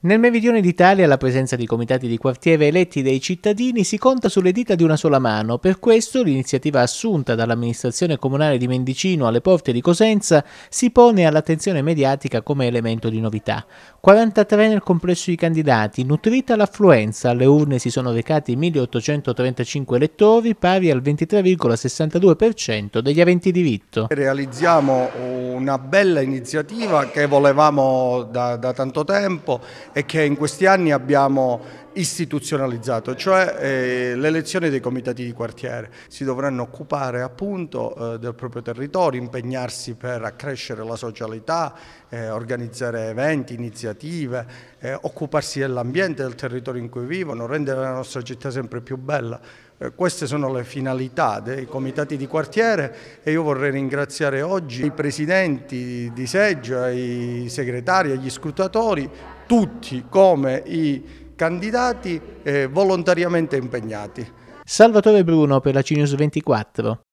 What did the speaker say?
Nel meridione d'Italia la presenza di comitati di quartiere eletti dai cittadini si conta sulle dita di una sola mano, per questo l'iniziativa assunta dall'amministrazione comunale di Mendicino alle porte di Cosenza si pone all'attenzione mediatica come elemento di novità. 43 nel complesso di candidati, nutrita l'affluenza, alle urne si sono recati 1835 elettori, pari al 23,62% degli aventi diritto. Realizziamo una bella iniziativa che volevamo da, da tanto tempo e che in questi anni abbiamo istituzionalizzato, cioè eh, l'elezione dei comitati di quartiere. Si dovranno occupare appunto eh, del proprio territorio, impegnarsi per accrescere la socialità, eh, organizzare eventi, iniziative, eh, occuparsi dell'ambiente, del territorio in cui vivono, rendere la nostra città sempre più bella. Eh, queste sono le finalità dei comitati di quartiere e io vorrei ringraziare oggi i presidenti di seggio, i segretari e gli scrutatori tutti come i candidati eh, volontariamente impegnati. Salvatore Bruno per la CNews 24.